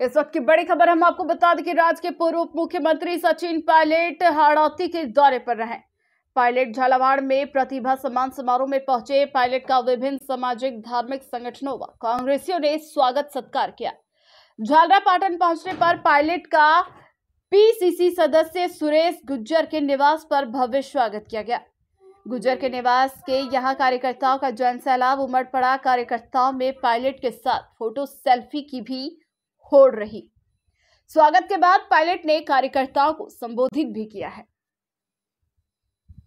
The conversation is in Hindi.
इस वक्त की बड़ी खबर हम आपको बता दें कि राज्य के पूर्व उप मुख्यमंत्री सचिन पायलट हाड़ौती के दौरे पर रहे पायलट झालावाड़ में प्रतिभा सम्मान समारोह में पहुंचे पायलट का विभिन्न सामाजिक धार्मिक संगठनों व कांग्रेसियों ने स्वागत सत्कार किया झालरा पाटन पहुंचने पर पायलट का पीसीसी सदस्य सुरेश गुज्जर के निवास पर भव्य स्वागत किया गया गुजर के निवास के यहाँ कार्यकर्ताओं का जन सैलाब उमड़ पड़ा कार्यकर्ताओं में पायलट के साथ फोटो सेल्फी की भी होड़ रही स्वागत के बाद पायलट ने कार्यकर्ताओं को संबोधित भी किया है